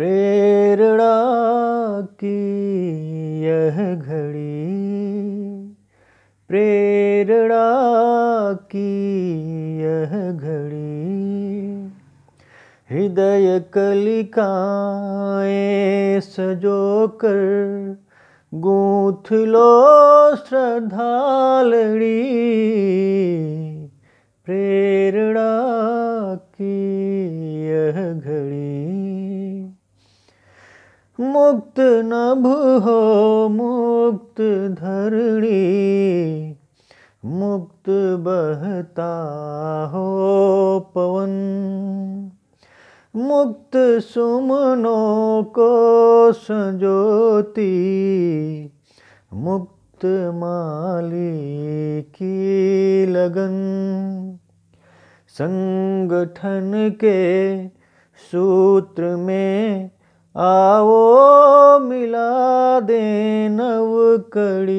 प्रेरणा की यह घड़ी प्रेरणा की यह घड़ी हृदय कलिकाएं सजो कर गूँथ लो श्रद्धालड़ी प्रेरणा की मुक्त नभ हो मुक्त धरणी मुक्त बहता हो पवन मुक्त सुमनो को ज्योति मुक्त माली की लगन संगठन के सूत्र में आओ मिला दे नव कड़ी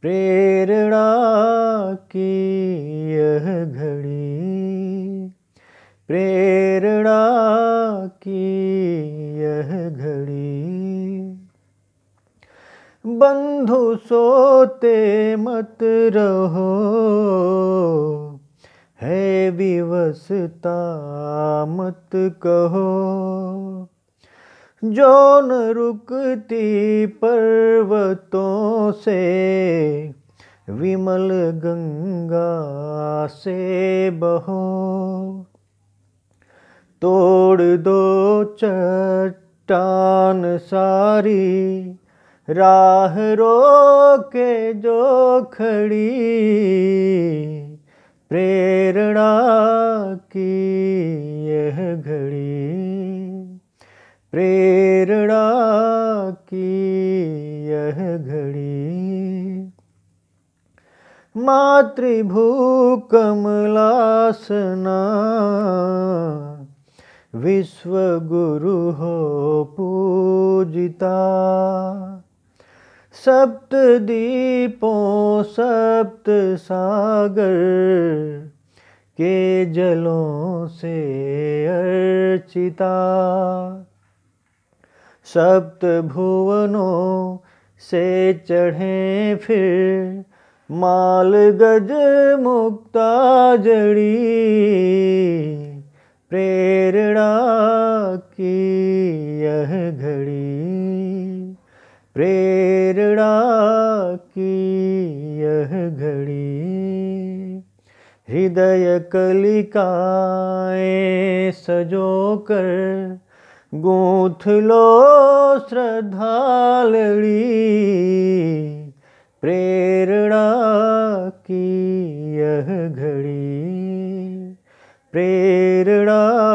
प्रेरणा की यह घड़ी प्रेरणा की यह घड़ी बंधु सोते मत रहो है विवसता मत कहो जो न रुकती पर्वतों से विमल गंगा से बहो तोड़ दो चट्टान सारी राह रो के जो खड़ी प्रेरणा की यह घड़ी प्रेरणा की यह घड़ी मातृभू कमलासना विश्व गुरु हो पूजिता सप्त दीपों सप्त सागर के जलों से अर्चिता सप्त भुवनों से चढ़े फिर माल गज मुक्ता जड़ी प्रेरणा की यह घड़ी प्रेरणा की यह घड़ी हृदय कलिकाए सजो कर गूंथ लो श्रद्धालड़ी प्रेरणा की यह घड़ी प्रेरणा